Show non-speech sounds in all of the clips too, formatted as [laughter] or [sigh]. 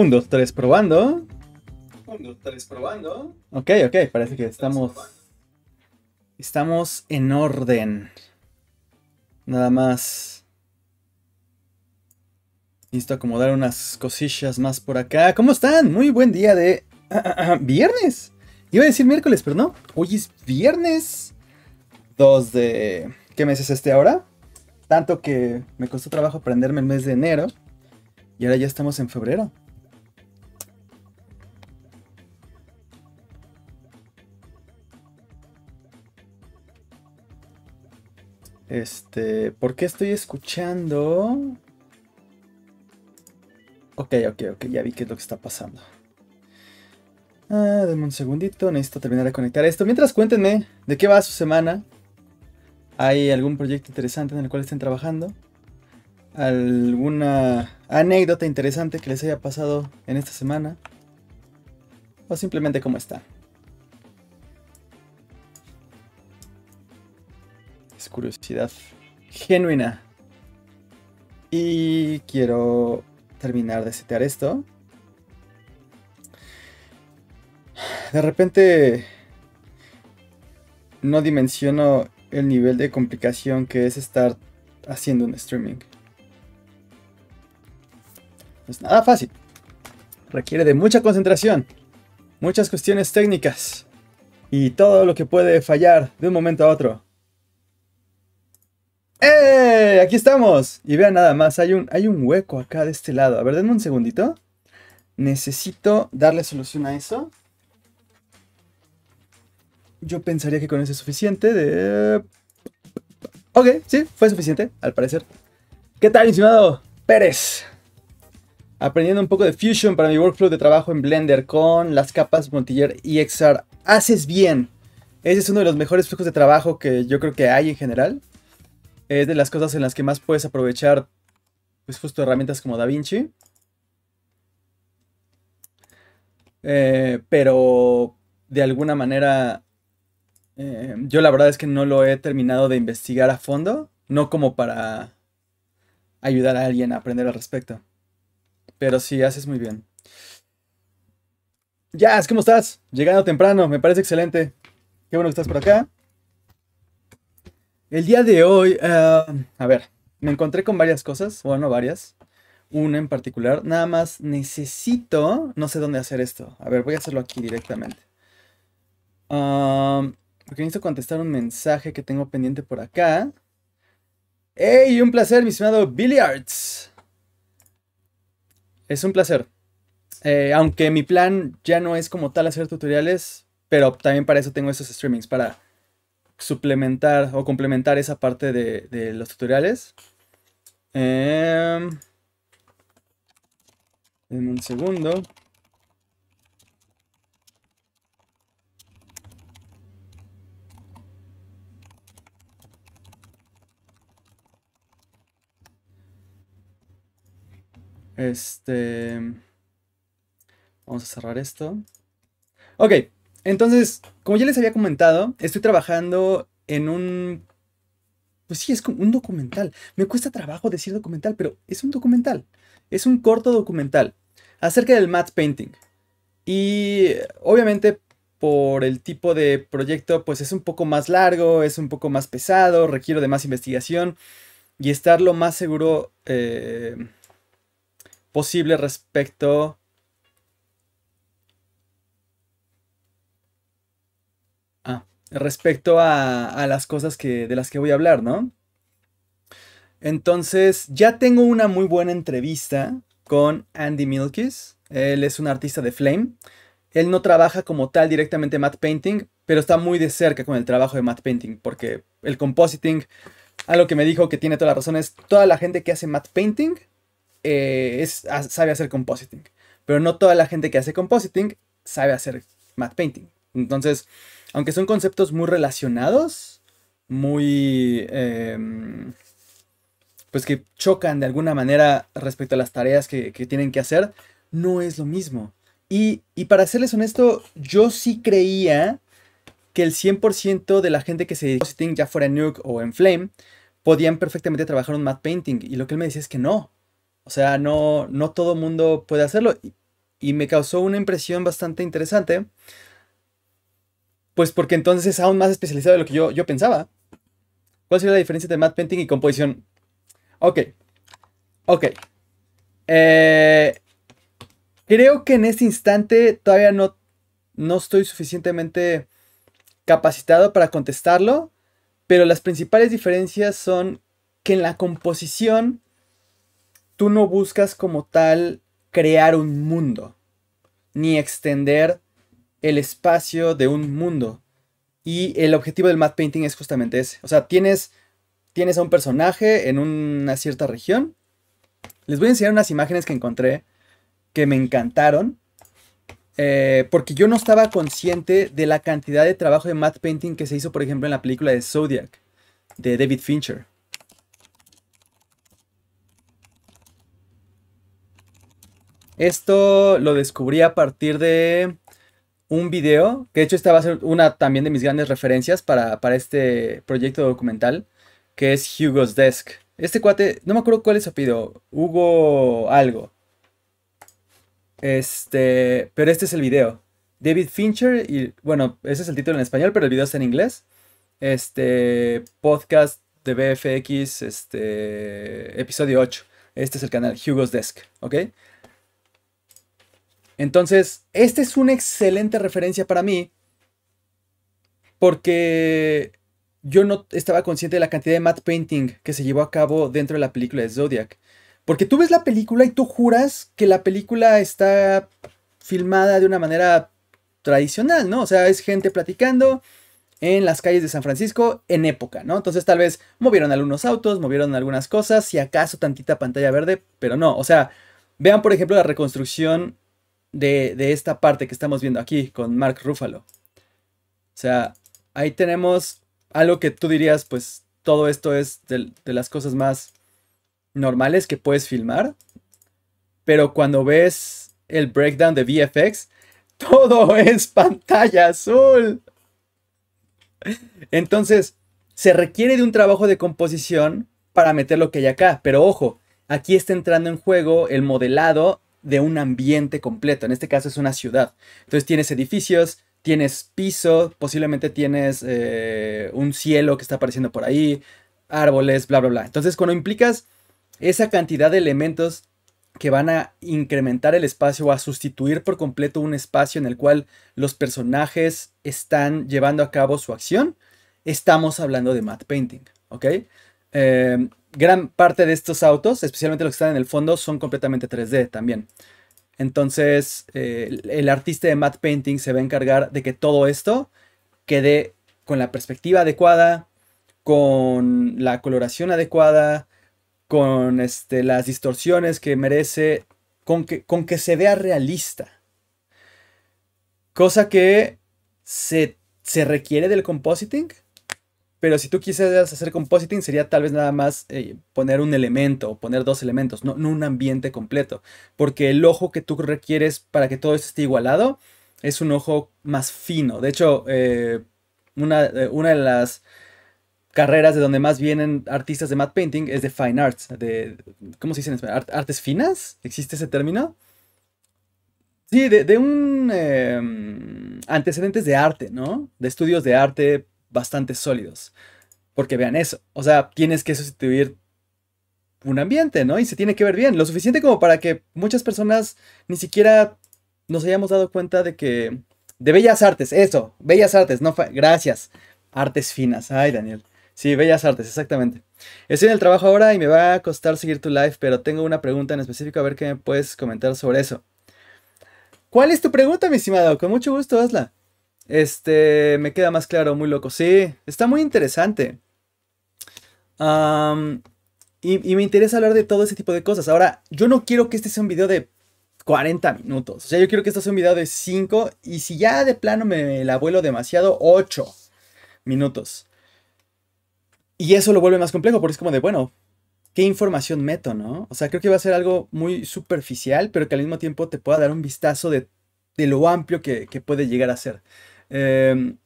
1, 2, probando. 1, 2, probando. Ok, ok, parece que estamos. Estamos en orden. Nada más. Listo, acomodar unas cosillas más por acá. ¿Cómo están? Muy buen día de. [clears throat] ¿Viernes? Iba a decir miércoles, pero no. Hoy es viernes Dos de. ¿Qué mes es este ahora? Tanto que me costó trabajo aprenderme el mes de enero. Y ahora ya estamos en febrero. Este, ¿por qué estoy escuchando? Ok, ok, ok, ya vi qué es lo que está pasando. Ah, denme un segundito, necesito terminar de conectar esto. Mientras cuéntenme de qué va su semana. ¿Hay algún proyecto interesante en el cual estén trabajando? ¿Alguna anécdota interesante que les haya pasado en esta semana? ¿O simplemente cómo están? es curiosidad genuina. Y quiero terminar de setear esto. De repente no dimensiono el nivel de complicación que es estar haciendo un streaming. No es nada fácil. Requiere de mucha concentración, muchas cuestiones técnicas y todo lo que puede fallar de un momento a otro. ¡Eh! Aquí estamos. Y vean nada más, hay un, hay un hueco acá de este lado. A ver, denme un segundito. Necesito darle solución a eso. Yo pensaría que con eso es suficiente de... Ok, sí, fue suficiente, al parecer. ¿Qué tal, estimado Pérez? Aprendiendo un poco de Fusion para mi workflow de trabajo en Blender con las capas Montiller y XR. Haces bien. Ese es uno de los mejores flujos de trabajo que yo creo que hay en general es de las cosas en las que más puedes aprovechar, pues justo herramientas como DaVinci. Eh, pero de alguna manera, eh, yo la verdad es que no lo he terminado de investigar a fondo, no como para ayudar a alguien a aprender al respecto. Pero sí, haces muy bien. Ya, ¿cómo estás? Llegando temprano, me parece excelente. Qué bueno que estás por acá. El día de hoy, eh, a ver, me encontré con varias cosas, bueno, varias. Una en particular, nada más necesito, no sé dónde hacer esto. A ver, voy a hacerlo aquí directamente. Ah, porque necesito contestar un mensaje que tengo pendiente por acá. ¡Ey, Un placer, mi estimado Billiards. Es un placer. Eh, aunque mi plan ya no es como tal hacer tutoriales, pero también para eso tengo estos streamings, para suplementar o complementar esa parte de, los tutoriales. Em, en un segundo. Este... Vamos a cerrar esto. Ok, entonces, como ya les había comentado, estoy trabajando en un... Pues sí, es como un documental. Me cuesta trabajo decir documental, pero es un documental. Es un corto documental acerca del matte painting. Y obviamente por el tipo de proyecto, pues es un poco más largo, es un poco más pesado, requiero de más investigación y estar lo más seguro eh, posible respecto respecto a, las cosas que, de las que voy a hablar, ¿no? Entonces, ya tengo una muy buena entrevista con Andy Milkis. Él es un artista de Flame. Él no trabaja como tal directamente Matte Painting, pero está muy de cerca con el trabajo de Matte Painting, porque el compositing, algo que me dijo que tiene toda la razón, es toda la gente que hace Matte Painting eh, es, sabe hacer compositing, pero no toda la gente que hace compositing sabe hacer Matte Painting. Entonces, aunque son conceptos muy relacionados, muy... Em, pues que chocan de alguna manera respecto a las tareas que, tienen que hacer, no es lo mismo. Y, para serles honesto, yo sí creía que el 100% de la gente que se dedicó ya fuera en Nuke o en Flame, podían perfectamente trabajar un matte painting. Y lo que él me decía es que no. O sea, no, no todo mundo puede hacerlo. Y, y me causó una impresión bastante interesante pues porque entonces es aún más especializado de lo que yo, pensaba. ¿Cuál sería la diferencia entre matte painting y composición? Ok. Ok. Eh, creo que en este instante todavía no, no estoy suficientemente capacitado para contestarlo, pero las principales diferencias son que en la composición tú no buscas como tal crear un mundo, ni extender el espacio de un mundo. Y el objetivo del matte painting es justamente ese. O sea, tienes, tienes a un personaje en una cierta región. Les voy a enseñar unas imágenes que encontré que me encantaron. Eh, porque yo no estaba consciente de la cantidad de trabajo de matte painting que se hizo, por ejemplo, en la película de Zodiac, de David Fincher. Esto lo descubrí a partir de un video, que de hecho esta va a ser una también de mis grandes referencias para, este proyecto documental, que es Hugo's Desk. Este cuate, no me acuerdo cuál es su pido. Hugo algo. Este, pero este es el video. David Fincher y, bueno, ese es el título en español, pero el video está en inglés. Este, podcast de BFX, este, episodio 8. Este es el canal Hugo's Desk, ¿ok? Entonces, esta es una excelente referencia para mí porque yo no estaba consciente de la cantidad de matte painting que se llevó a cabo dentro de la película de Zodiac. Porque tú ves la película y tú juras que la película está filmada de una manera tradicional, ¿no? O sea, es gente platicando en las calles de San Francisco en época, ¿no? Entonces tal vez movieron algunos autos, movieron algunas cosas, si acaso tantita pantalla verde, pero no. O sea, vean por ejemplo la reconstrucción de, esta parte que estamos viendo aquí con Mark Ruffalo. O sea, ahí tenemos algo que tú dirías, pues todo esto es de, de las cosas más normales que puedes filmar. Pero cuando ves el breakdown de VFX, [laughs] todo es pantalla azul. Entonces, se requiere de un trabajo de composición para meter lo que hay acá. Pero ojo, aquí está entrando en juego el modelado de un ambiente completo. En este caso es una ciudad. Entonces tienes edificios, tienes piso, posiblemente tienes eh, un cielo que está apareciendo por ahí, árboles, bla, bla, bla. Entonces cuando implicas esa cantidad de elementos que van a incrementar el espacio o a sustituir por completo un espacio en el cual los personajes están llevando a cabo su acción, estamos hablando de matte painting, ¿ok? Eh, gran parte de estos autos, especialmente los que están en el fondo, son completamente 3D también. Entonces, eh, el artista de matte painting se va a encargar de que todo esto quede con la perspectiva adecuada, con la coloración adecuada, con este, las distorsiones que merece, con que, con que se vea realista. Cosa que se, se requiere del compositing, pero si tú quisieras hacer compositing, sería tal vez nada más eh, poner un elemento o poner dos elementos, no, un ambiente completo. Porque el ojo que tú requieres para que todo esto esté igualado es un ojo más fino. De hecho, eh, una, eh, una, de las carreras de donde más vienen artistas de matte painting es de fine arts, de, ¿cómo se dice en español? ¿Artes finas? ¿Existe ese término? Sí, de, de un em, antecedentes de arte, ¿no? De estudios de arte bastante sólidos. Porque vean eso, o sea, tienes que sustituir un ambiente, ¿no? Y se tiene que ver bien, lo suficiente como para que muchas personas ni siquiera nos hayamos dado cuenta de que... De bellas artes, eso, bellas artes, no, gracias, artes finas, ay Daniel. Sí, bellas artes, exactamente. Estoy en el trabajo ahora y me va a costar seguir tu live, pero tengo una pregunta en específico, a ver qué me puedes comentar sobre eso. ¿Cuál es tu pregunta, mi estimado? Con mucho gusto, hazla. Este, me queda más claro, muy loco. Sí, está muy interesante. y, me interesa hablar de todo ese tipo de cosas. Ahora, yo no quiero que este sea un video de 40 minutos. O sea, yo quiero que este sea un video de 5. Y si ya de plano me la vuelo demasiado, 8 minutos. Y eso lo vuelve más complejo porque es como de, bueno, ¿qué información meto, no? O sea, creo que va a ser algo muy superficial, pero que al mismo tiempo te pueda dar un vistazo de, lo amplio que puede llegar a ser. Em,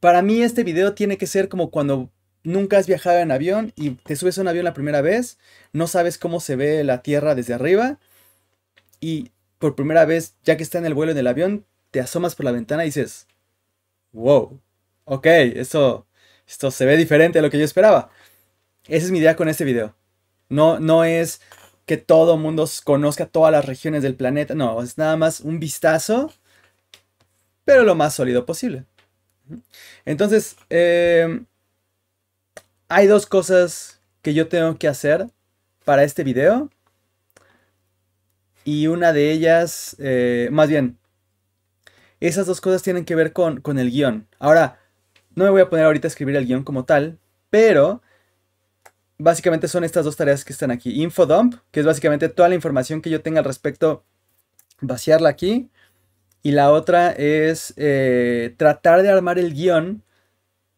para mí este video tiene que ser como cuando nunca has viajado en avión y te subes a un avión la primera vez, no sabes cómo se ve la tierra desde arriba y por primera vez, ya que está en el vuelo en el avión, te asomas por la ventana y dices, wow, ok, esto, esto se ve diferente a lo que yo esperaba. Esa es mi idea con este video. No, no es que todo mundo conozca todas las regiones del planeta, no, es nada más un vistazo pero lo más sólido posible. Entonces, eh, hay dos cosas que yo tengo que hacer para este video. Y una de ellas, eh, más bien, esas dos cosas tienen que ver con, con el guión. Ahora, no me voy a poner ahorita a escribir el guión como tal, pero básicamente son estas dos tareas que están aquí. Infodump, que es básicamente toda la información que yo tenga al respecto, vaciarla aquí y la otra es eh, tratar de armar el guión,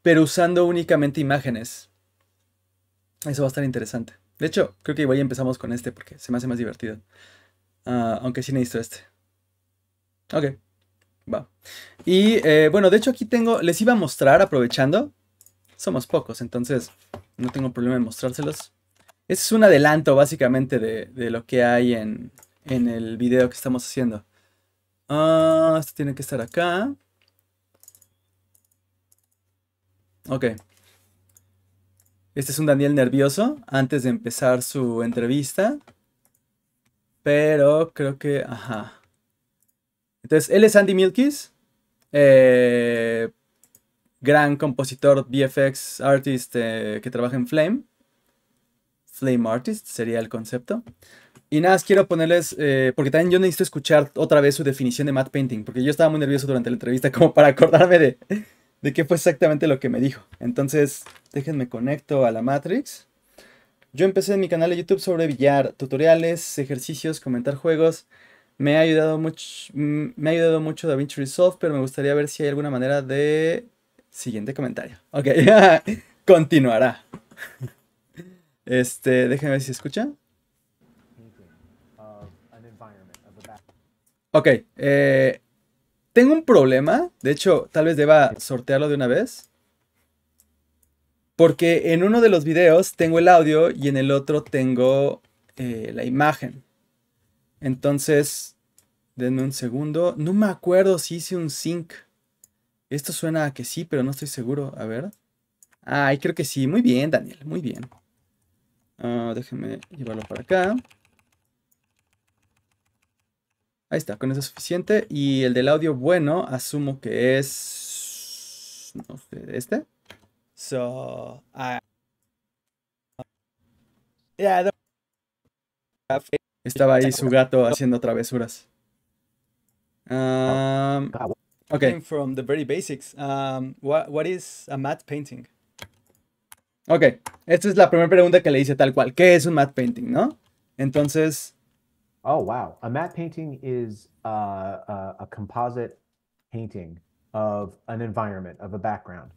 pero usando únicamente imágenes. Eso va a estar interesante. De hecho, creo que igual ya empezamos con este porque se me hace más divertido. Ah, aunque sí necesito este. Ok, va. Y eh, bueno, de hecho aquí tengo, les iba a mostrar aprovechando. Somos pocos, entonces no tengo problema en mostrárselos. Este es un adelanto básicamente de, de lo que hay en, en el video que estamos haciendo. Ah, tiene que estar acá. Ok. Este es un Daniel nervioso antes de empezar su entrevista. Pero creo que... Ajá. Entonces, él es Andy Milkis. Eh, gran compositor, VFX artist eh, que trabaja en Flame. Flame artist sería el concepto. Y nada, quiero ponerles, eh, porque también yo necesito escuchar otra vez su definición de matte painting, porque yo estaba muy nervioso durante la entrevista [laughs] como para acordarme de, de qué fue exactamente lo que me dijo. Entonces, déjenme conecto a la Matrix. Yo empecé en mi canal de YouTube sobre billar, tutoriales, ejercicios, comentar juegos. Me ha ayudado mucho, mm, me ha ayudado mucho DaVinci Resolve, pero me gustaría ver si hay alguna manera de... Siguiente comentario. Ok, [laughs] continuará. Este, déjenme ver si escucha. Ok, eh, tengo un problema. De hecho, tal vez deba sortearlo de una vez. Porque en uno de los videos tengo el audio y en el otro tengo eh, la imagen. Entonces, denme un segundo. No me acuerdo si hice un sync. Esto suena a que sí, pero no estoy seguro. A ver. Ay, creo que sí. Muy bien, Daniel. Muy bien. Ah, déjenme llevarlo para acá. Ahí está, con eso es suficiente. Y el del audio bueno, asumo que es... No sé, ¿este? Estaba ahí su gato haciendo travesuras. Um, ah, ok. okay. From um, is a matte painting? Ok, esta es la primera pregunta que le hice tal cual. ¿Qué es un matte painting, no? Entonces, Oh wow, a matte painting is uh, a, uh, a composite painting of an environment, of a background.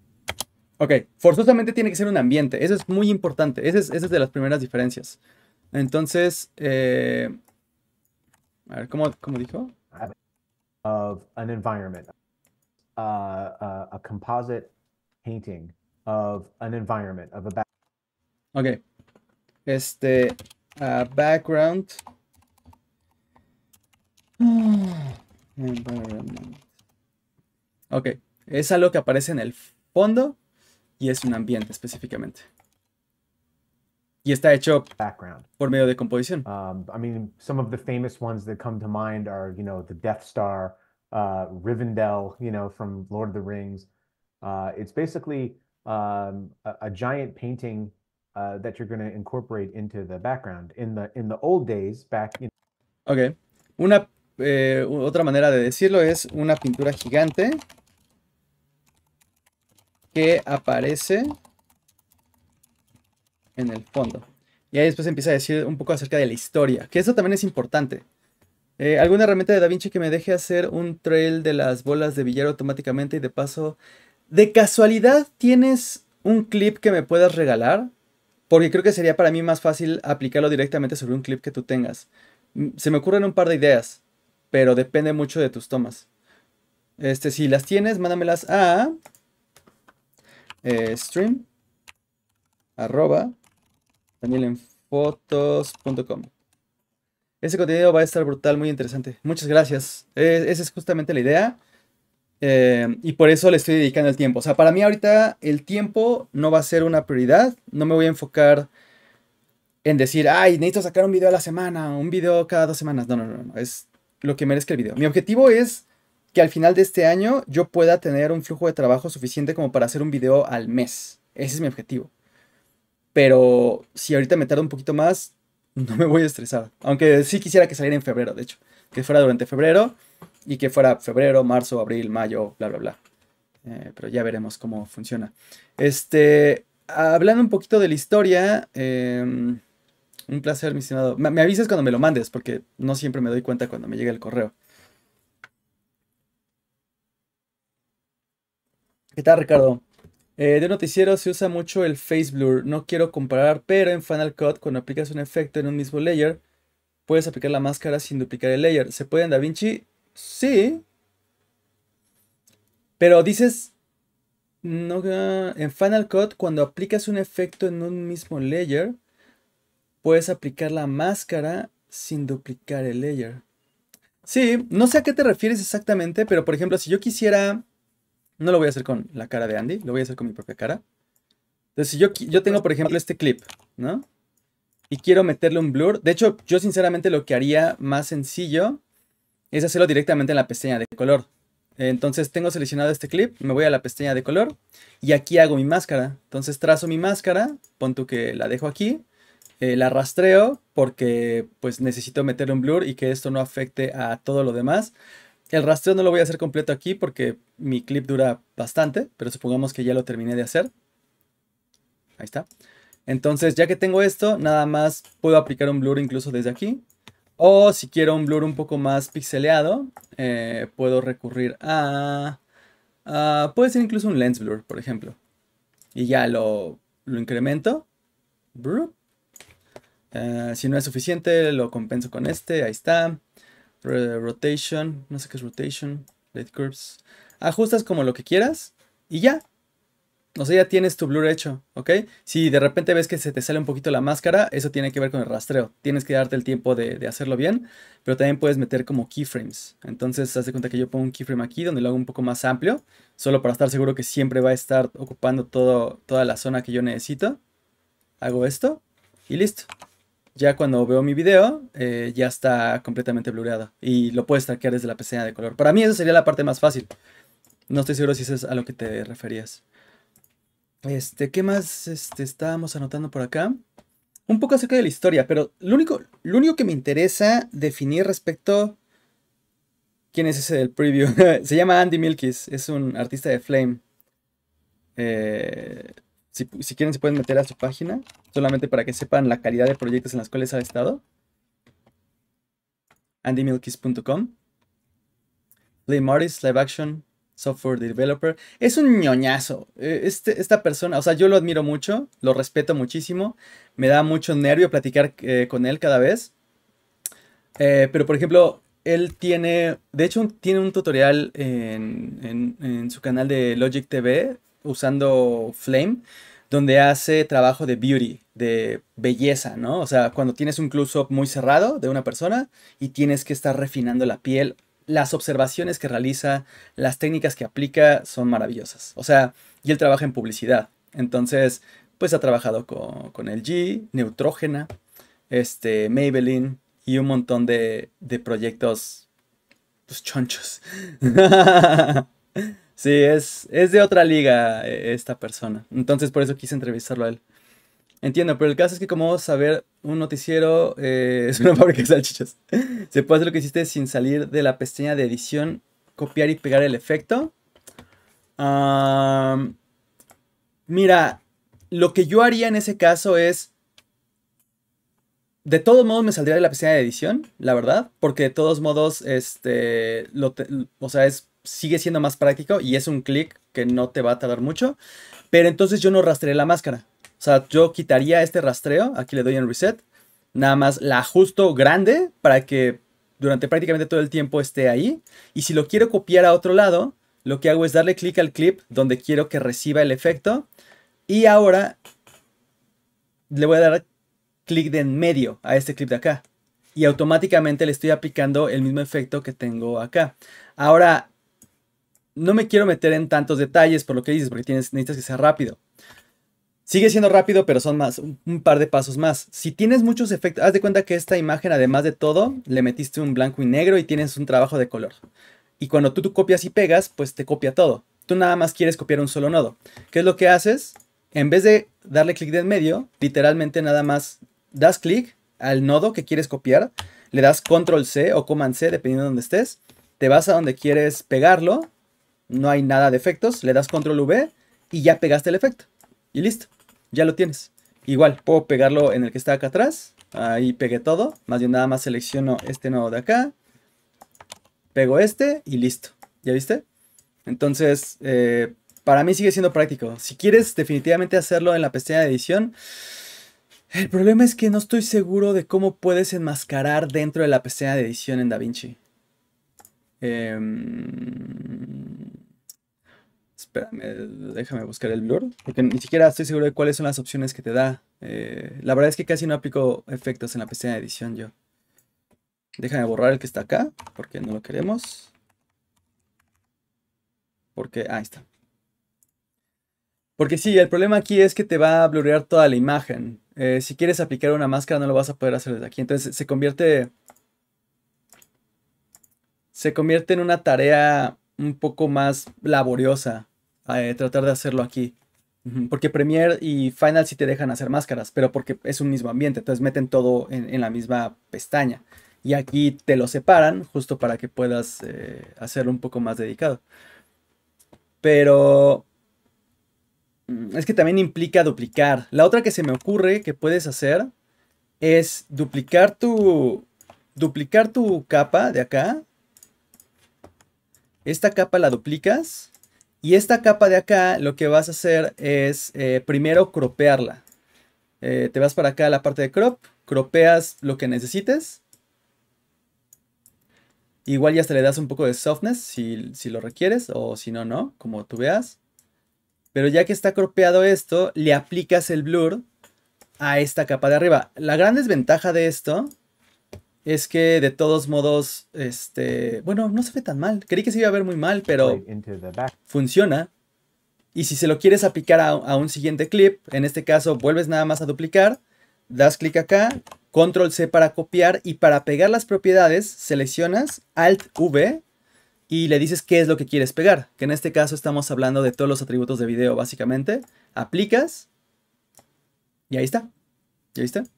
Ok, forzosamente tiene que ser un ambiente. Eso es muy importante. Esa es, es de las primeras diferencias. Entonces, eh, a ver, ¿cómo, cómo dijo? Of an environment. Uh, uh, a composite painting of an environment, of a background. Ok. Este, uh, background. Environment. Mm. Ok, es algo que aparece en el fondo y es un ambiente específicamente. Y está hecho background. por medio de composición. Um, I mean, some of the famous ones that come to mind are, you know, the Death Star, uh, Rivendell, you know, from Lord of the Rings. Uh, it's basically um, a, giant painting uh, that you're going to incorporate into the background. In the in the old days, back in. Okay, una eh, otra manera de decirlo es una pintura gigante que aparece en el fondo. Y ahí después empieza a decir un poco acerca de la historia, que eso también es importante. Eh, ¿Alguna herramienta de Da Vinci que me deje hacer un trail de las bolas de billar automáticamente y de paso... ¿De casualidad tienes un clip que me puedas regalar? Porque creo que sería para mí más fácil aplicarlo directamente sobre un clip que tú tengas. Mm, se me ocurren un par de ideas pero depende mucho de tus tomas. Este, si las tienes, mándamelas a eh, stream arroba también Ese contenido va a estar brutal, muy interesante. Muchas gracias. E, esa es justamente la idea. Eh, y por eso le estoy dedicando el tiempo. O sea, para mí ahorita el tiempo no va a ser una prioridad. No me voy a enfocar en decir, ay, necesito sacar un video a la semana, un video cada dos semanas. No, no, no, no. Es lo que merezca el video. Mi objetivo es que al final de este año yo pueda tener un flujo de trabajo suficiente como para hacer un video al mes. Ese es mi objetivo. Pero si ahorita me tarda un poquito más, no me voy a estresar. Aunque sí quisiera que saliera en febrero, de hecho. Que fuera durante febrero y que fuera febrero, marzo, abril, mayo, bla, bla, bla. Eh, pero ya veremos cómo funciona. Este, hablando un poquito de la historia, em, un placer, mi estimado. Me, me avisas cuando me lo mandes, porque no siempre me doy cuenta cuando me llega el correo. ¿Qué tal, Ricardo? Eh, de noticiero se usa mucho el face blur. No quiero comparar, pero en Final Cut, cuando aplicas un efecto en un mismo layer, puedes aplicar la máscara sin duplicar el layer. ¿Se puede en DaVinci? Sí. Pero dices. No, en Final Cut, cuando aplicas un efecto en un mismo layer, puedes aplicar la máscara sin duplicar el layer. Sí, no sé a qué te refieres exactamente, pero por ejemplo, si yo quisiera... No lo voy a hacer con la cara de Andy, lo voy a hacer con mi propia cara. Entonces, si yo, yo tengo, por ejemplo, este clip, ¿no? Y quiero meterle un blur. De hecho, yo sinceramente lo que haría más sencillo es hacerlo directamente en la pestaña de color. Entonces tengo seleccionado este clip, me voy a la pestaña de color y aquí hago mi máscara. Entonces trazo mi máscara, pon que la dejo aquí eh, la rastreo porque pues necesito meter un blur y que esto no afecte a todo lo demás. El rastreo no lo voy a hacer completo aquí porque mi clip dura bastante, pero supongamos que ya lo terminé de hacer. Ahí está. Entonces, ya que tengo esto, nada más puedo aplicar un blur incluso desde aquí. O si quiero un blur un poco más pixeleado, eh, puedo recurrir a, Puede ser incluso un lens blur, por ejemplo. Y ya lo, incremento. Ah, si no es suficiente, lo compenso con este. Ahí está. Rotation. No sé qué es rotation. light curves. Ajustas como lo que quieras. Y ya. O sea, ya tienes tu blur hecho, ¿ok? Si de repente ves que se te sale un poquito la máscara, eso tiene que ver con el rastreo. Tienes que darte el tiempo de, hacerlo bien, pero también puedes meter como keyframes. Entonces, haz de cuenta que yo pongo un keyframe aquí, donde lo hago un poco más amplio, solo para estar seguro que siempre va a estar ocupando todo, toda la zona que yo necesito. Hago esto y listo. Ya cuando veo mi video, eh, ya está completamente blureado y lo puedes traquear desde la pestaña de color. Para mí esa sería la parte más fácil. No estoy seguro si es a lo que te referías. Este, ¿qué más este, estábamos anotando por acá? Un poco acerca de la historia, pero lo único, lo único que me interesa definir respecto... ¿Quién es ese del preview? [laughs] Se llama Andy Milkis, es un artista de Flame. Eh, si, quieren se pueden meter a su página, solamente para que sepan la calidad de proyectos en las cuales ha estado. andymilkis.com Blame Artist, Live Action, Software Developer. Es un ñoñazo. E, este, esta persona, o sea, yo lo admiro mucho, lo respeto muchísimo. Me da mucho nervio platicar eh, con él cada vez. Eh, pero, por ejemplo, él tiene, de hecho, tiene un tutorial en, en su canal de Logic TV usando Flame, donde hace trabajo de beauty, de belleza, ¿no? O sea, cuando tienes un close-up muy cerrado de una persona y tienes que estar refinando la piel, las observaciones que realiza, las técnicas que aplica son maravillosas. O sea, y él trabaja en publicidad. Entonces, pues ha trabajado con, con LG, Neutrógena, este, Maybelline y un montón de, de proyectos pues, chonchos. [laughs] Sí, es, es de otra liga eh, esta persona. Entonces por eso quise entrevistarlo a él. Entiendo, pero el caso es que como saber un noticiero eh, [laughs] es una fábrica de salchichas. ¿Se puede hacer lo que hiciste sin salir de la pestaña de edición, copiar y pegar el efecto? mira, lo que yo haría en ese caso es... De todos modos me saldría de la pestaña de edición, la verdad, porque de todos modos, este, o sea, es sigue siendo más práctico y es un clic que no te va a tardar mucho. Pero entonces yo no rastreé la máscara. O sea, yo quitaría este rastreo, aquí le doy en reset, nada más la ajusto grande para que durante prácticamente todo el tiempo esté ahí. Y si lo quiero copiar a otro lado, lo que hago es darle clic al clip donde quiero que reciba el efecto. Y ahora le voy a dar clic de en medio a este clip de acá. Y automáticamente le estoy aplicando el mismo efecto que tengo acá. Ahora, no me quiero meter en tantos detalles por lo que dices, porque tienes, necesitas que sea rápido. Sigue siendo rápido, pero son más, un par de pasos más. Si tienes muchos efectos, haz de cuenta que esta imagen, además de todo, le metiste un blanco y negro y tienes un trabajo de color. Y cuando tú, copias y pegas, pues te copia todo. Tú nada más quieres copiar un solo nodo. ¿Qué es lo que haces? En vez de darle clic de en medio, literalmente nada más das clic al nodo que quieres copiar, le das control C o command C, dependiendo de donde estés, te vas a donde quieres pegarlo no hay nada de efectos, le das control V y ya pegaste el efecto. Y listo, ya lo tienes. Igual, puedo pegarlo en el que está acá atrás. Ahí pegué todo. Más bien nada más selecciono este nodo de acá. Pego este y listo. ¿Ya viste? Entonces, eh, para mí sigue siendo práctico. Si quieres definitivamente hacerlo en la pestaña de edición, el problema es que no estoy seguro de cómo puedes enmascarar dentro de la pestaña de edición en DaVinci. Eh, em, déjame buscar el blur. Porque ni siquiera estoy seguro de cuáles son las opciones que te da. Eh, la verdad es que casi no aplico efectos en la pestaña de edición yo. Déjame borrar el que está acá, porque no lo queremos. Porque, ahí está. Porque sí, el problema aquí es que te va a blurrear toda la imagen. Eh, si quieres aplicar una máscara no lo vas a poder hacer desde aquí. Entonces se convierte... Se convierte en una tarea un poco más laboriosa. Eh, tratar de hacerlo aquí. Porque Premiere y Final Si te dejan hacer máscaras, pero porque es un mismo ambiente, entonces meten todo en, la misma pestaña. Y aquí te lo separan justo para que puedas eh, hacerlo un poco más dedicado. Pero mm, es que también implica duplicar. La otra que se me ocurre que puedes hacer es duplicar tu, duplicar tu capa de acá. Esta capa la duplicas y esta capa de acá lo que vas a hacer es eh, primero cropearla. Eh, te vas para acá a la parte de crop, cropeas lo que necesites. Igual ya hasta le das un poco de softness si, si lo requieres o si no, no, como tú veas. Pero ya que está cropeado esto, le aplicas el blur a esta capa de arriba. La gran desventaja de esto es que de todos modos, este, bueno, no se ve tan mal. Creí que se iba a ver muy mal, pero funciona. Y si se lo quieres aplicar a, un siguiente clip, en este caso vuelves nada más a duplicar, das clic acá, control C para copiar y para pegar las propiedades seleccionas alt V y le dices qué es lo que quieres pegar, que en este caso estamos hablando de todos los atributos de video básicamente, aplicas y ahí está, ya viste. está.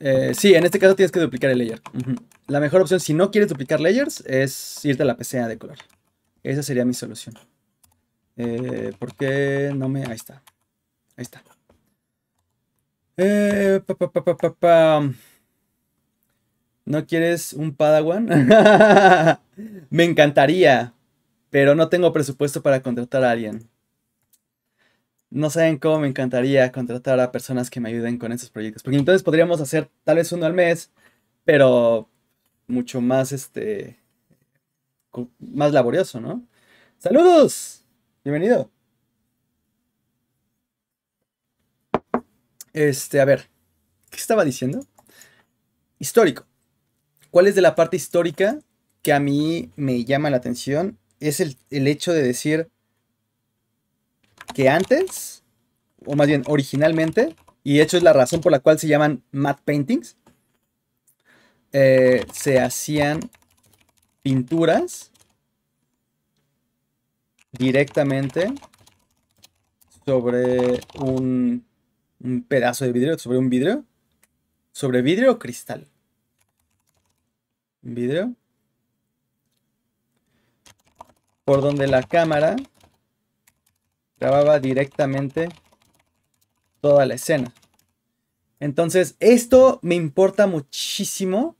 Eh, sí, en este caso tienes que duplicar el layer. La mejor opción, si no quieres duplicar layers, es irte a la PC de color. Esa sería mi solución. Eh, ¿Por qué no me...? Ahí está. Ahí está. Eh, ¿No quieres un Padawan? [laughs] me encantaría, pero no tengo presupuesto para contratar a alguien. No saben cómo me encantaría contratar a personas que me ayuden con estos proyectos. Porque entonces podríamos hacer tal vez uno al mes, pero mucho más este más laborioso, ¿no? ¡Saludos! Bienvenido. Este, a ver, ¿qué estaba diciendo? Histórico. ¿Cuál es de la parte histórica que a mí me llama la atención? Es el, el hecho de decir, que antes, o más bien originalmente, y hecho es la razón por la cual se llaman matte paintings, eh, se hacían pinturas directamente sobre un, un pedazo de vidrio, sobre un vidrio, sobre vidrio o cristal. Vidrio. Por donde la cámara grababa directamente toda la escena. Entonces, esto me importa muchísimo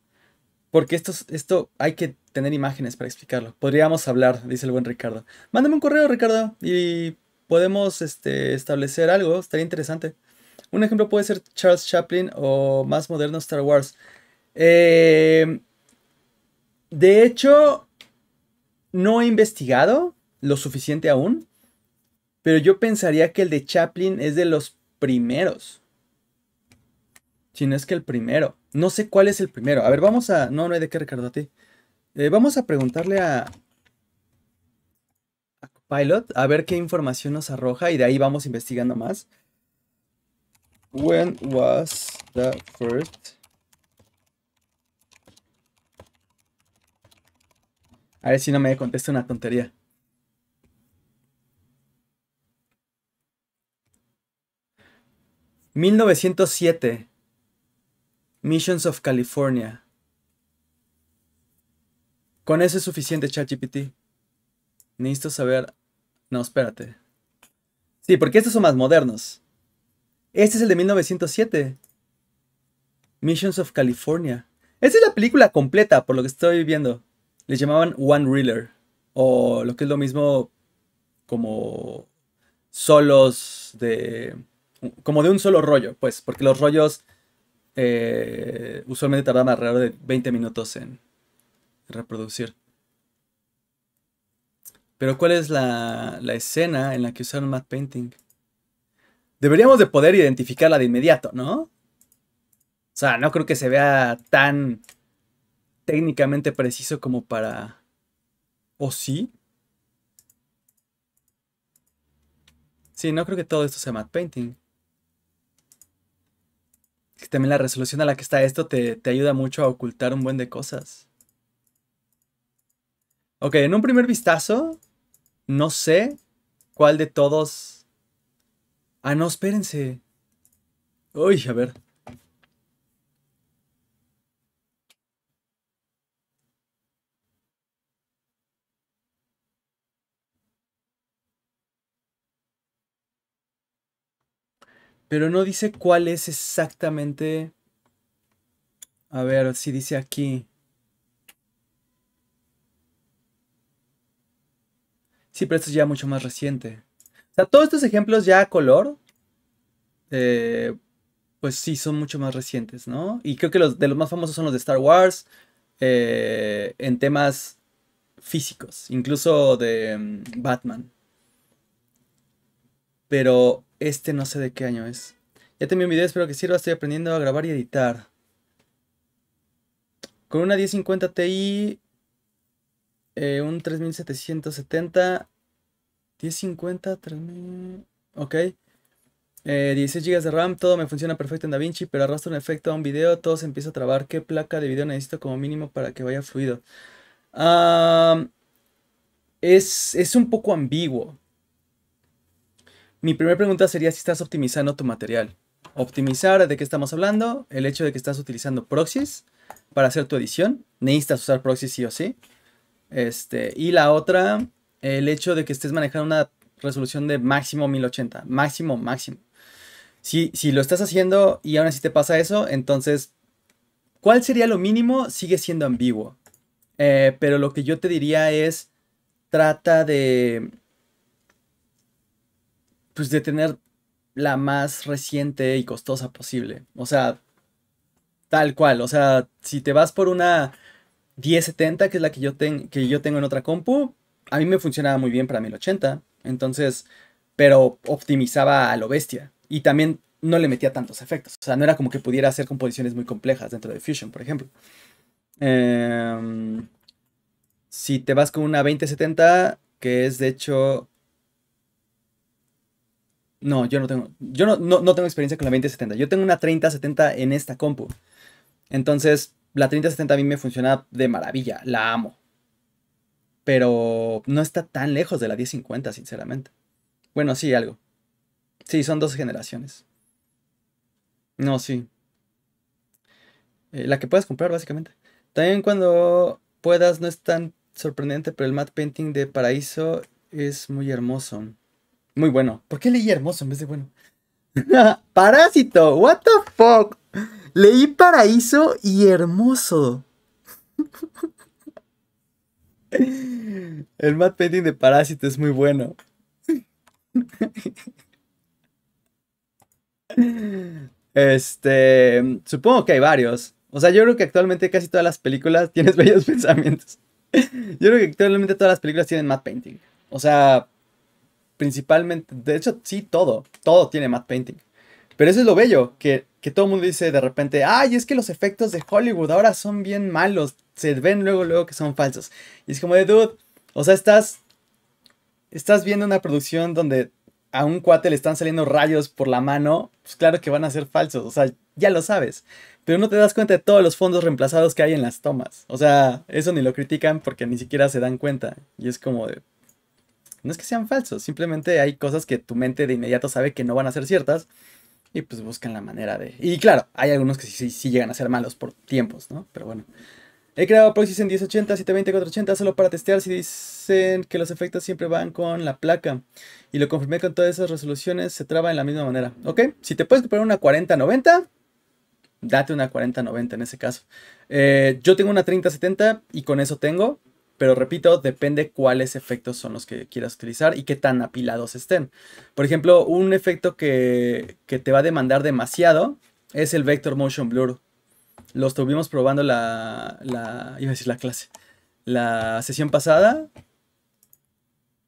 porque esto, hay que tener imágenes para explicarlo. Podríamos hablar, dice el buen Ricardo. Mándame un correo, Ricardo, y podemos este, establecer algo, estaría interesante. Un ejemplo puede ser Charles Chaplin o más moderno Star Wars. Eh, de hecho, no he investigado lo suficiente aún pero yo pensaría que el de Chaplin es de los primeros. Si no es que el primero. No sé cuál es el primero. A ver, vamos a. No, no hay de qué, Ricardo, a ti. Eh, vamos a preguntarle a. a Pilot, a ver qué información nos arroja y de ahí vamos investigando más. When was the first. A ver si no me contesta una tontería. 1907. Missions of California. Con eso es suficiente, ChatGPT. Necesito saber. No, espérate. Sí, porque estos son más modernos. Este es el de 1907. Missions of California. Esta es la película completa, por lo que estoy viendo. Le llamaban One Reeler. O lo que es lo mismo como solos de como de un solo rollo, pues, porque los rollos eh, usualmente tardan alrededor de 20 minutos en reproducir. Pero ¿cuál es la, la escena en la que usaron matte Painting? Deberíamos de poder identificarla de inmediato, ¿no? O sea, no creo que se vea tan técnicamente preciso como para... ¿O sí? Sí, no creo que todo esto sea matte Painting que también la resolución a la que está esto te, te ayuda mucho a ocultar un buen de cosas. Ok, en un primer vistazo, no sé cuál de todos... Ah, no, espérense. Uy, a ver. Pero no dice cuál es exactamente. A ver si dice aquí. Sí, pero esto es ya mucho más reciente. O sea, todos estos ejemplos ya a color, eh, pues sí, son mucho más recientes, ¿no? Y creo que los de los más famosos son los de Star Wars, eh, en temas físicos, incluso de mm, Batman. Pero este no sé de qué año es. Ya tengo un video, espero que sirva. Estoy aprendiendo a grabar y editar. Con una 1050 Ti, eh, un 3770, 1050, 3000, ok. 16 eh, GB de RAM, todo me funciona perfecto en DaVinci, pero arrastro un efecto a un video, todo se empieza a trabar. ¿Qué placa de video necesito como mínimo para que vaya fluido? Ah, es, es un poco ambiguo. Mi primera pregunta sería si estás optimizando tu material. Optimizar, ¿de qué estamos hablando? El hecho de que estás utilizando proxies para hacer tu edición. Necesitas usar proxies sí o sí. Este, y la otra, el hecho de que estés manejando una resolución de máximo 1080. Máximo, máximo. Si, si lo estás haciendo y aún así te pasa eso, entonces, ¿cuál sería lo mínimo? Sigue siendo ambiguo. Eh, pero lo que yo te diría es, trata de pues de tener la más reciente y costosa posible. O sea, tal cual. O sea, si te vas por una 1070, que es la que yo, que yo tengo en otra compu, a mí me funcionaba muy bien para 1080. Entonces, pero optimizaba a lo bestia. Y también no le metía tantos efectos. O sea, no era como que pudiera hacer composiciones muy complejas dentro de Fusion, por ejemplo. Em, si te vas con una 2070, que es de hecho no, yo no tengo. Yo no, tengo experiencia con la 2070. Yo tengo una 3070 en esta compu. Entonces, la 3070 a mí me funciona de maravilla. La amo. Pero no está tan lejos de la 1050, sinceramente. Bueno, sí, algo. Sí, son dos generaciones. No, sí. Eh, la que puedas comprar, básicamente. También cuando puedas, no es tan sorprendente, pero el matte painting de Paraíso es muy hermoso. Muy bueno. ¿Por qué leí hermoso en vez de bueno? [laughs] Parásito, what the fuck. Leí paraíso y hermoso. [laughs] El matte painting de Parásito es muy bueno. [laughs] Este, supongo que hay varios. O sea, yo creo que actualmente casi todas las películas tienen bellos pensamientos. Yo creo que actualmente todas las películas tienen matte painting. O sea, principalmente, de hecho, sí, todo, todo tiene matte painting. Pero eso es lo bello, que, todo el mundo dice de repente, ay, es que los efectos de Hollywood ahora son bien malos, se ven luego, luego que son falsos. Y es como de, dude, o sea, estás, estás viendo una producción donde a un cuate le están saliendo rayos por la mano, pues claro que van a ser falsos, o sea, ya lo sabes. Pero no te das cuenta de todos los fondos reemplazados que hay en las tomas. O sea, eso ni lo critican porque ni siquiera se dan cuenta. Y es como de, no es que sean falsos, simplemente hay cosas que tu mente de inmediato sabe que no van a ser ciertas y pues buscan la manera de... Y claro, hay algunos que sí, sí, llegan a ser malos por tiempos, ¿no? Pero bueno. He creado proxies en 1080, 720, 480 solo para testear si dicen que los efectos siempre van con la placa. Y lo confirmé con todas esas resoluciones, se traba en la misma manera. ¿Ok? Si te puedes comprar una 4090, date una 4090 en ese caso. Eh, yo tengo una 3070 y con eso tengo. Pero repito, depende cuáles efectos son los que quieras utilizar y qué tan apilados estén. Por ejemplo, un efecto que, te va a demandar demasiado es el Vector Motion Blur. Lo estuvimos probando la, la, iba a decir la clase, la sesión pasada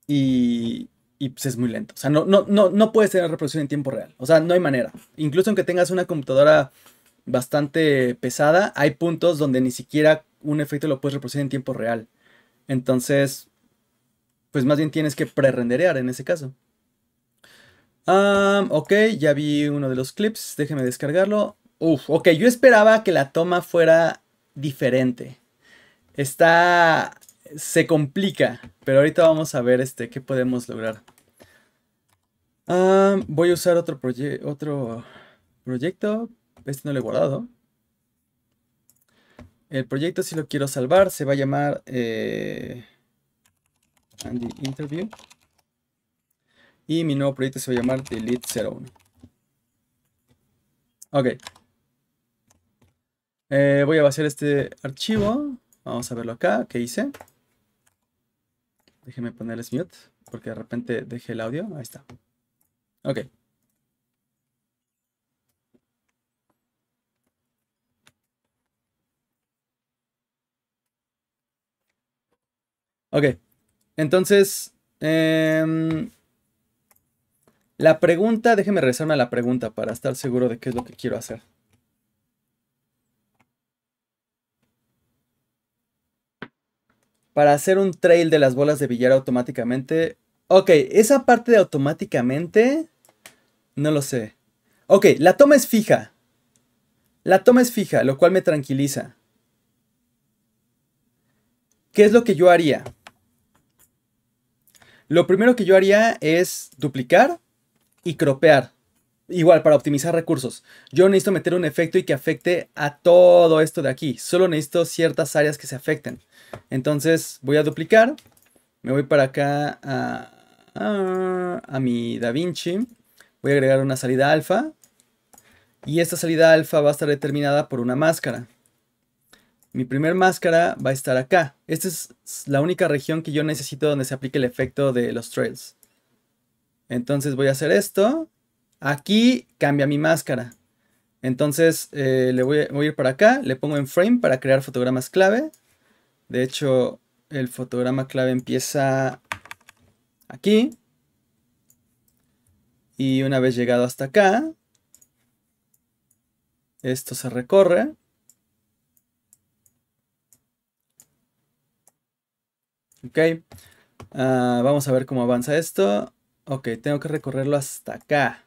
y, y pues, es muy lento. O sea, no, no, no, no puedes tener reproducción en tiempo real. O sea, no hay manera. Incluso aunque tengas una computadora bastante pesada, hay puntos donde ni siquiera un efecto lo puedes reproducir en tiempo real. Entonces, pues más bien tienes que prerenderear en ese caso. Ah, ok, ya vi uno de los clips, déjeme descargarlo. Uf, ok, yo esperaba que la toma fuera diferente. Está... se complica, pero ahorita vamos a ver este, qué podemos lograr. Ah, voy a usar otro, otro proyecto, este no lo he guardado. El proyecto, si lo quiero salvar, se va a llamar eh, Andy Interview. Y mi nuevo proyecto se va a llamar Delete01. Ok. Eh, voy a vaciar este archivo. Vamos a verlo acá. ¿Qué hice? Déjenme ponerles mute porque de repente dejé el audio. Ahí está. Ok. Ok, entonces, em, la pregunta, déjeme regresarme a la pregunta para estar seguro de qué es lo que quiero hacer. Para hacer un trail de las bolas de billar automáticamente. Ok, esa parte de automáticamente, no lo sé. Ok, la toma es fija. La toma es fija, lo cual me tranquiliza. ¿Qué es lo que yo haría? Lo primero que yo haría es duplicar y cropear. Igual, para optimizar recursos. Yo necesito meter un efecto y que afecte a todo esto de aquí. Solo necesito ciertas áreas que se afecten. Entonces voy a duplicar. Me voy para acá a, mi DaVinci. Voy a agregar una salida alfa. Y esta salida alfa va a estar determinada por una máscara. Mi primer máscara va a estar acá. Esta es la única región que yo necesito donde se aplique el efecto de los trails. Entonces voy a hacer esto. Aquí cambia mi máscara. Entonces eh, le voy, voy a ir para acá. Le pongo en frame para crear fotogramas clave. De hecho, el fotograma clave empieza aquí. Y una vez llegado hasta acá, esto se recorre. Ok. Ah, vamos a ver cómo avanza esto. Ok, tengo que recorrerlo hasta acá.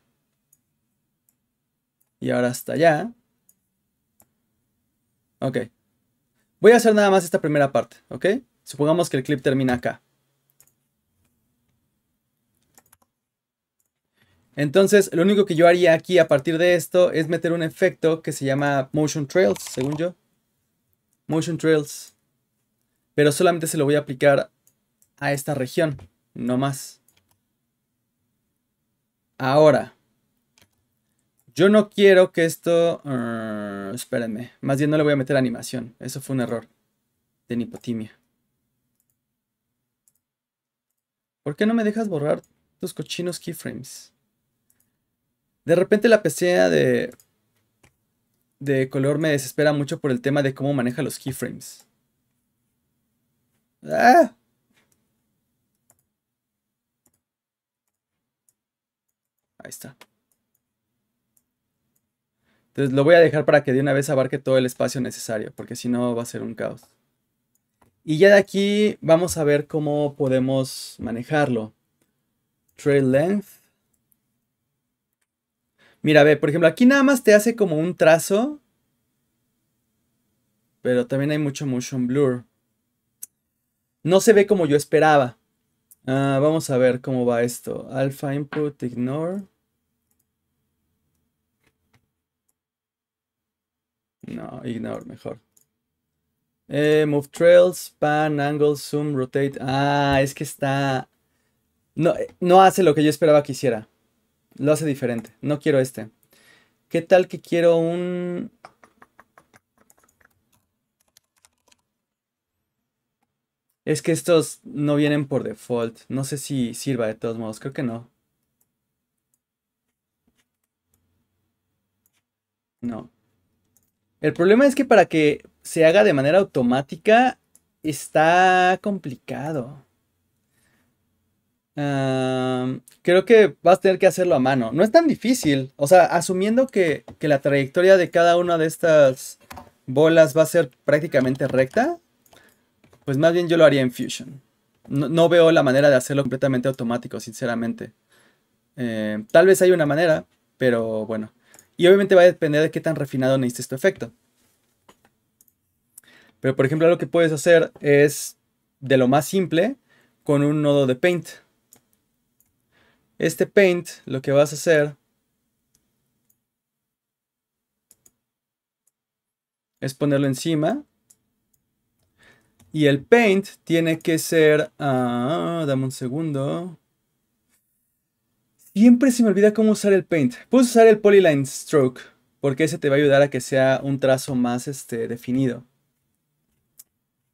Y ahora hasta allá. Ok. Voy a hacer nada más esta primera parte, ¿ok? Supongamos que el clip termina acá. Entonces, lo único que yo haría aquí a partir de esto es meter un efecto que se llama Motion Trails, según yo. Motion Trails pero solamente se lo voy a aplicar a esta región, no más. Ahora, yo no quiero que esto... Ah, espérenme, más bien no le voy a meter animación, eso fue un error de nipotimia. ¿Por qué no me dejas borrar tus cochinos keyframes? De repente la pestaña de, de color me desespera mucho por el tema de cómo maneja los keyframes. Ah. Ahí está. Entonces lo voy a dejar para que de una vez abarque todo el espacio necesario, porque si no va a ser un caos. Y ya de aquí vamos a ver cómo podemos manejarlo. Trail length. Mira, ve, por ejemplo, aquí nada más te hace como un trazo. Pero también hay mucho motion blur. No se ve como yo esperaba. Ah, vamos a ver cómo va esto. Alpha input ignore. No, ignore mejor. Eh, move trails, pan, angle, zoom, rotate. Ah, es que está... No, eh, no hace lo que yo esperaba que hiciera. Lo hace diferente. No quiero este. ¿Qué tal que quiero un... Es que estos no vienen por default. No sé si sirva de todos modos. Creo que no. No. El problema es que para que se haga de manera automática está complicado. creo que vas a tener que hacerlo a mano. No es tan difícil. O sea, asumiendo que la trayectoria de cada una de estas bolas va a ser prácticamente recta, pues más bien yo lo haría en Fusion. No, veo la manera de hacerlo completamente automático, sinceramente. Eh, tal vez hay una manera, pero bueno. Y obviamente va a depender de qué tan refinado necesites este tu efecto. Pero por ejemplo, lo que puedes hacer es de lo más simple con un nodo de Paint. Este Paint lo que vas a hacer es ponerlo encima y el paint tiene que ser... Ah, dame un segundo. Siempre se me olvida cómo usar el paint. Puedes usar el polyline stroke, porque ese te va a ayudar a que sea un trazo más este, definido.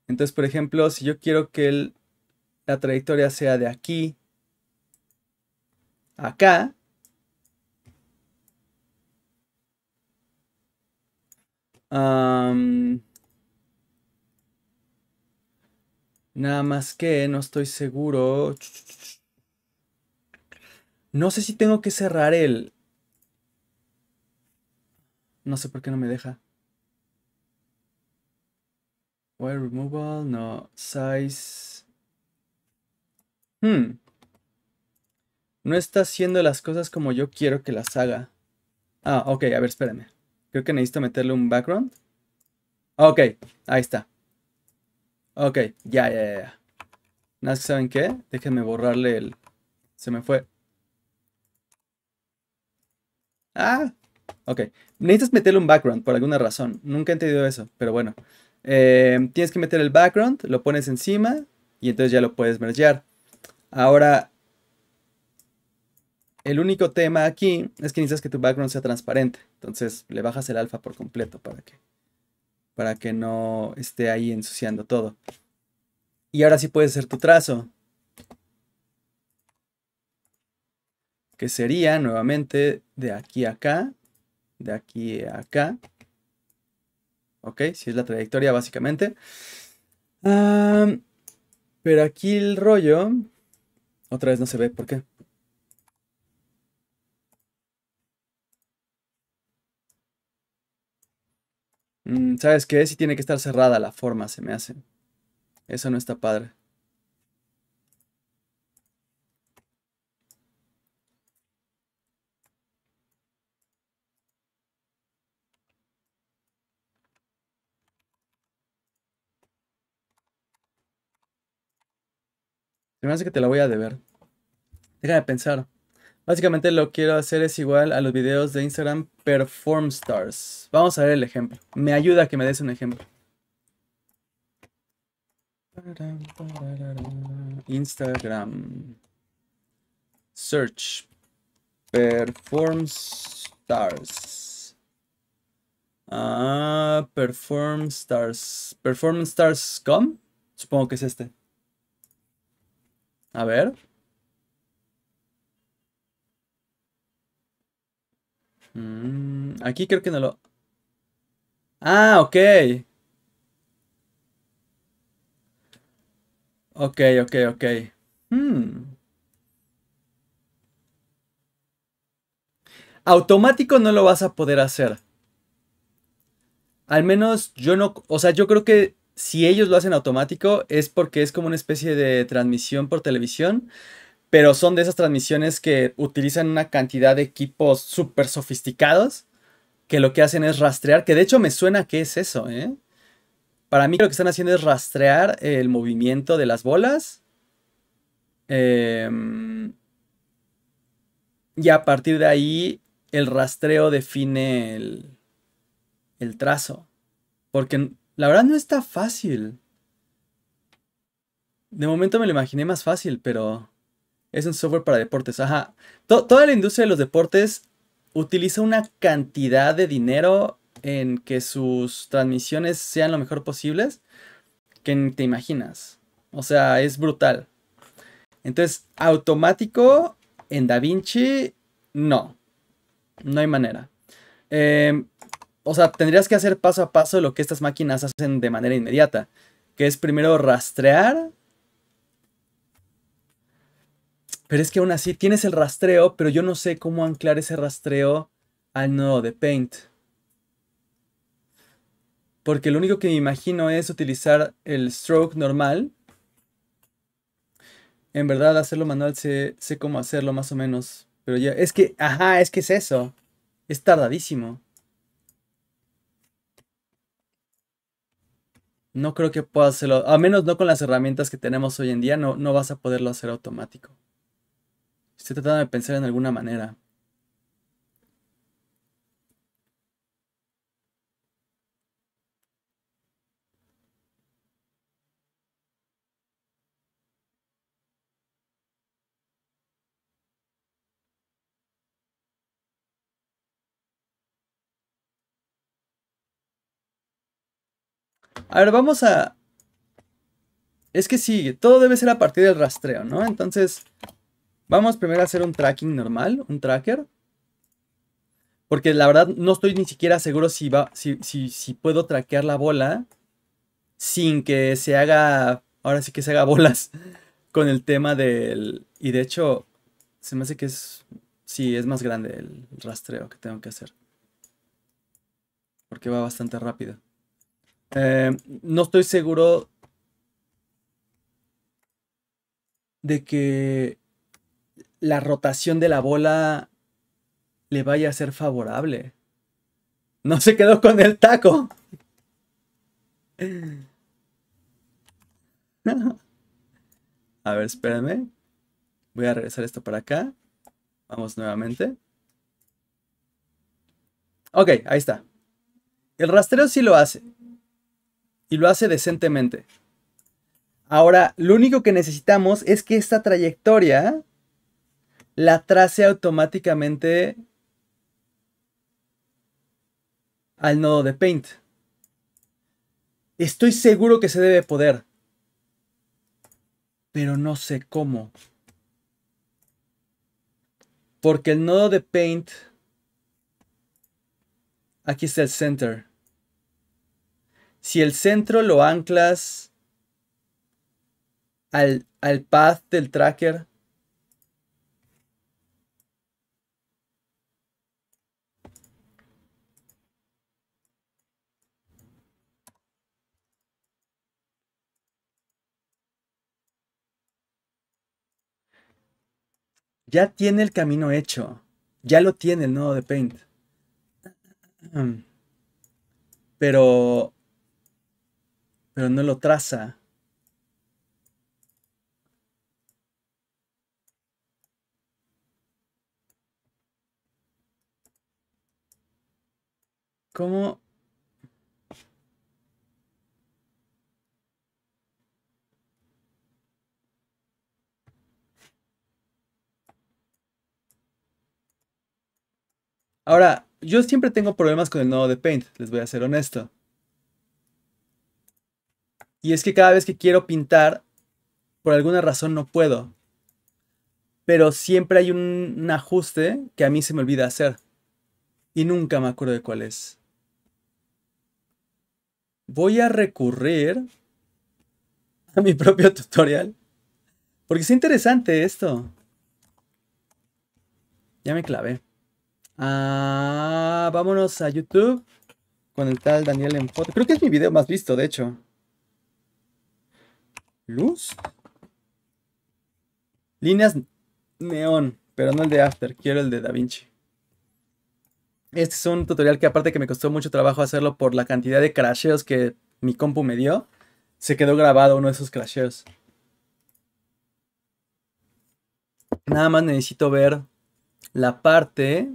Entonces, por ejemplo, si yo quiero que la trayectoria sea de aquí acá, Nada más que no estoy seguro. No sé si tengo que cerrar el... No sé por qué no me deja. Wire removal, no. Size. Hmm. No está haciendo las cosas como yo quiero que las haga. Ah, ok, a ver, espérame. Creo que necesito meterle un background. Ok, ahí está. Ok, ya, ya, ya. Nada, ¿saben qué? Déjenme borrarle el... Se me fue. Ah, ok. Necesitas meterle un background por alguna razón. Nunca he entendido eso, pero bueno. Eh, tienes que meter el background, lo pones encima y entonces ya lo puedes mergear. Ahora, el único tema aquí es que necesitas que tu background sea transparente. Entonces le bajas el alfa por completo para que para que no esté ahí ensuciando todo. Y ahora sí puedes hacer tu trazo. Que sería nuevamente de aquí a acá, de aquí a acá. ¿Ok? Si es la trayectoria básicamente. Ah, pero aquí el rollo, otra vez no se ve, ¿por qué? Mm, ¿Sabes qué? Si tiene que estar cerrada la forma, se me hace. Eso no está padre. Se me hace que te la voy a deber. Déjame pensar. Básicamente lo quiero hacer es igual a los videos de Instagram Perform Stars. Vamos a ver el ejemplo. Me ayuda a que me des un ejemplo. Instagram. Search. Perform Stars. Ah, Perform Stars. Performance Supongo que es este. A ver. Mm, aquí creo que no lo... Ah, ok. Ok, ok, ok. Hmm. Automático no lo vas a poder hacer. Al menos yo no... O sea, yo creo que si ellos lo hacen automático es porque es como una especie de transmisión por televisión pero son de esas transmisiones que utilizan una cantidad de equipos súper sofisticados que lo que hacen es rastrear, que de hecho me suena que es eso, ¿eh? Para mí lo que están haciendo es rastrear el movimiento de las bolas. Em, y a partir de ahí, el rastreo define el, el trazo. Porque la verdad no está fácil. De momento me lo imaginé más fácil, pero... Es un software para deportes, ajá. toda la industria de los deportes utiliza una cantidad de dinero en que sus transmisiones sean lo mejor posibles que te imaginas. O sea, es brutal. Entonces, automático en DaVinci, no. No hay manera. Em, o sea, tendrías que hacer paso a paso lo que estas máquinas hacen de manera inmediata, que es primero rastrear Pero es que aún así tienes el rastreo, pero yo no sé cómo anclar ese rastreo al nodo de Paint. Porque lo único que me imagino es utilizar el stroke normal. En verdad, hacerlo manual sé, cómo hacerlo más o menos. Pero ya, es que, ajá, es que es eso. Es tardadísimo. No creo que pueda hacerlo, a menos no con las herramientas que tenemos hoy en día, no, no vas a poderlo hacer automático. Estoy tratando de pensar en alguna manera. A ver, vamos a... Es que sí, todo debe ser a partir del rastreo, ¿no? Entonces, Vamos primero a hacer un tracking normal, un tracker. Porque la verdad no estoy ni siquiera seguro si, va, si, si, puedo traquear la bola sin que se haga, ahora sí que se haga [laughs] bolas con el tema del... Y de hecho, se me hace que es... Sí, es más grande el rastreo que tengo que hacer. Porque va bastante rápido. Eh, no estoy seguro de que la rotación de la bola le vaya a ser favorable. No se quedó con el taco. [laughs] A ver, espérenme. Voy a regresar esto para acá. Vamos nuevamente. Ok, ahí está. El rastreo sí lo hace. Y lo hace decentemente. Ahora, lo único que necesitamos es que esta trayectoria la trace automáticamente al nodo de Paint. Estoy seguro que se debe poder, pero no sé cómo. Porque el nodo de Paint, aquí está el center. Si el centro lo anclas al, al path del tracker, ya tiene el camino hecho. Ya lo tiene el nodo de Paint. Pero... Pero no lo traza. ¿Cómo Ahora, yo siempre tengo problemas con el nodo de Paint, les voy a ser honesto. Y es que cada vez que quiero pintar, por alguna razón no puedo. Pero siempre hay un, ajuste que a mí se me olvida hacer. Y nunca me acuerdo de cuál es. Voy a recurrir a mi [laughs] propio tutorial. Porque es interesante esto. Ya me clavé. Ah, vámonos a YouTube con el tal Daniel en foto. Creo que es mi video más visto, de hecho. ¿Luz? Líneas neón, pero no el de After, quiero el de Da Vinci. Este es un tutorial que aparte que me costó mucho trabajo hacerlo por la cantidad de crasheos que mi compu me dio, se quedó grabado uno de esos crasheos. Nada más necesito ver la parte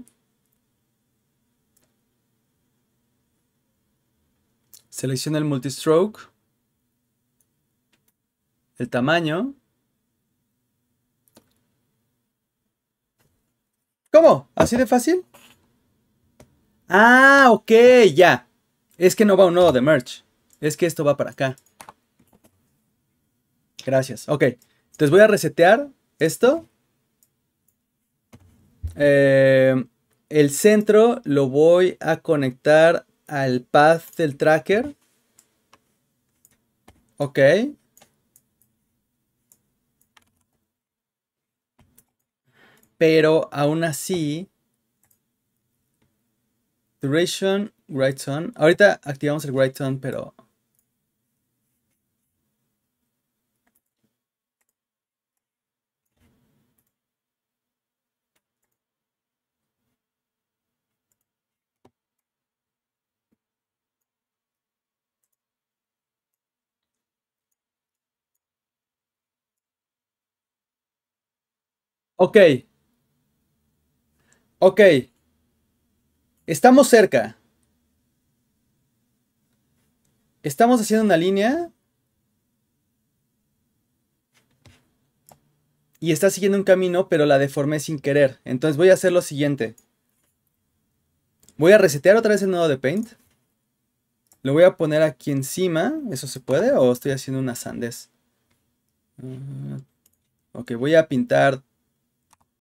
Selecciona el multistroke, el tamaño. ¿Cómo? ¿Así de fácil? Ah, ok, ya. Es que no va un nodo de merge. Es que esto va para acá. Gracias. Ok. Entonces voy a resetear esto. Eh, el centro lo voy a conectar al path del tracker. Ok. Pero aún así, duration, great Ahorita activamos el great pero Ok. Ok. Estamos cerca. Estamos haciendo una línea. Y está siguiendo un camino, pero la deformé sin querer. Entonces voy a hacer lo siguiente. Voy a resetear otra vez el nodo de Paint. Lo voy a poner aquí encima. ¿Eso se puede? ¿O estoy haciendo una sandez? Ah, ok, voy a pintar